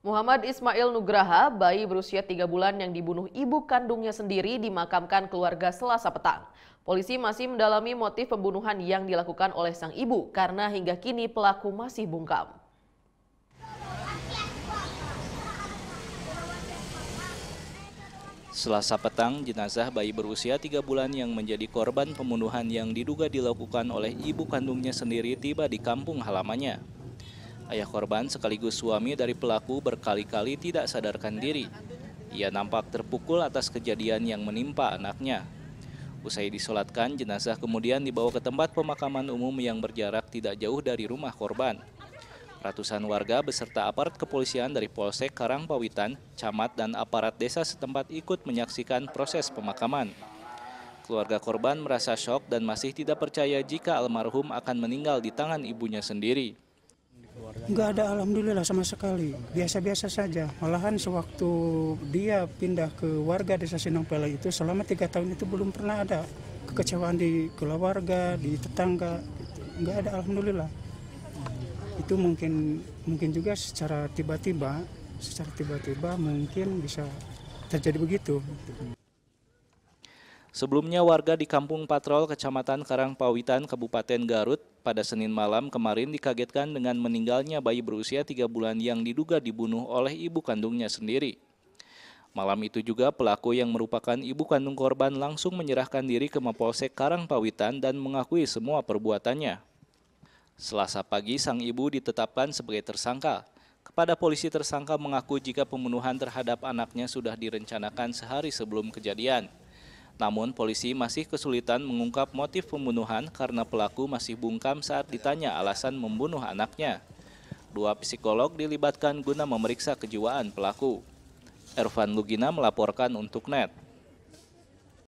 Muhammad Ismail Nugraha, bayi berusia tiga bulan yang dibunuh ibu kandungnya sendiri dimakamkan keluarga selasa petang. Polisi masih mendalami motif pembunuhan yang dilakukan oleh sang ibu karena hingga kini pelaku masih bungkam. Selasa petang, jenazah bayi berusia tiga bulan yang menjadi korban pembunuhan yang diduga dilakukan oleh ibu kandungnya sendiri tiba di kampung halamannya. Ayah korban sekaligus suami dari pelaku berkali-kali tidak sadarkan diri. Ia nampak terpukul atas kejadian yang menimpa anaknya. Usai disolatkan, jenazah kemudian dibawa ke tempat pemakaman umum yang berjarak tidak jauh dari rumah korban. Ratusan warga beserta aparat kepolisian dari Polsek Karangpawitan, Camat, dan aparat desa setempat ikut menyaksikan proses pemakaman. Keluarga korban merasa shock dan masih tidak percaya jika almarhum akan meninggal di tangan ibunya sendiri. Nggak ada alhamdulillah sama sekali, biasa-biasa saja. Malahan sewaktu dia pindah ke warga desa Sinangpela itu selama tiga tahun itu belum pernah ada kekecewaan di keluarga, di tetangga. Enggak gitu. ada alhamdulillah. Itu mungkin mungkin juga secara tiba-tiba, secara tiba-tiba mungkin bisa terjadi begitu. Sebelumnya warga di Kampung Patrol Kecamatan Karangpawitan Kabupaten Garut pada Senin malam kemarin dikagetkan dengan meninggalnya bayi berusia tiga bulan yang diduga dibunuh oleh ibu kandungnya sendiri. Malam itu juga pelaku yang merupakan ibu kandung korban langsung menyerahkan diri ke Mapolsek Karangpawitan dan mengakui semua perbuatannya. Selasa pagi sang ibu ditetapkan sebagai tersangka. Kepada polisi tersangka mengaku jika pembunuhan terhadap anaknya sudah direncanakan sehari sebelum kejadian. Namun polisi masih kesulitan mengungkap motif pembunuhan karena pelaku masih bungkam saat ditanya alasan membunuh anaknya. Dua psikolog dilibatkan guna memeriksa kejiwaan pelaku. Ervan Lugina melaporkan untuk NET.